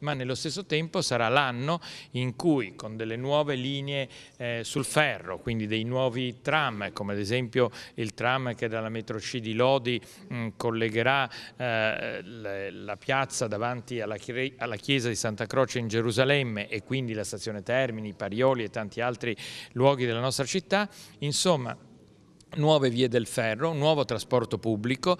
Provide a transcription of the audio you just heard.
ma nello stesso tempo sarà l'anno in cui con delle nuove linee eh, sul ferro, quindi dei nuovi tram, come ad esempio il tram che dalla metro C di Lodi mh, mm, collegherà eh, la, la piazza davanti alla, alla, chiesa di Santa Croce in Gerusalemme e quindi la stazione Termini, Parioli e tanti altri luoghi della nostra città, insomma nuove vie del ferro, nuovo trasporto pubblico